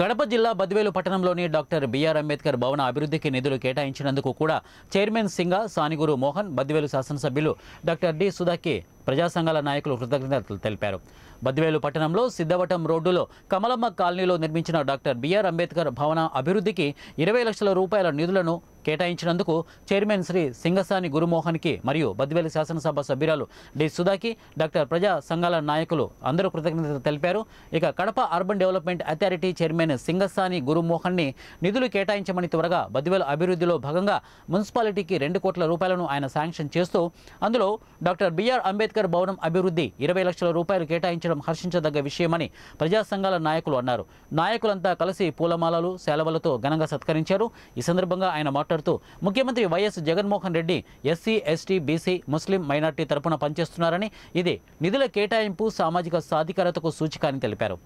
కడప జిల్లా బద్వేలు పట్టణంలోని doctor BR Ambedkar భవన అభివృద్ధికి నిధులు కేటాయించినందుకు కూడా చైర్మన్ సింగా సానిగురు మోహన్ బద్వేలు శాసనసభ్యులు డాక్టర్ డి సుధాకి ప్రజా సంఘాల నాయకులు కృతజ్ఞతలు తెలిపారు బద్వేలు పట్టణంలో సిద్ధవటం రోడ్డులో కమలమ్మ కాలనీలో నిర్మించిన డాక్టర్ బిఆర్ అంబేద్కర్ భవన అభివృద్ధికి ఇరవై లక్షల రూపాయల నిధులను కేటాయించినందుకు చైర్మన్ శ్రీ సింగసాని గురుమోహన్కి మరియు బద్దివెల్లి శాసనసభ సభ్యురాలు డి సుధాకి డాక్టర్ ప్రజా సంఘాల నాయకులు అందరూ కృతజ్ఞతలు తెలిపారు ఇక Kadapa urban development authority chairman Singasani గురుమోహన్ని నిధులు కేటాయించమని త్వరగా బద్దివెల అభివృద్ధిలో భాగంగా మున్సిపాలిటీకి రెండు కోట్ల రూపాయలను ఆయన శాంక్షన్ చేస్తూ అందులో డాక్టర్ బిఆర్ అంబేద్కర్ భవనం అభివృద్ధి ఇరవై లక్షల రూపాయలు కేటాయించడం హర్షించదగ్గ విషయమని ప్రజా సంఘాల నాయకులు అన్నారు నాయకులంతా కలిసి పూలమాలలు సెలవులతో ఘనంగా సత్కరించారు ఈ సందర్భంగా ఆయన మాట్లాడుతూ మాట్లాడుతూ ముఖ్యమంత్రి YS Jaganmohan Reddy SC ST BC Muslim minority తరపున పనిచేస్తున్నారని ఇది నిధుల కేటాయింపు సామాజిక సాధికారతకు సూచిక అని తెలిపారు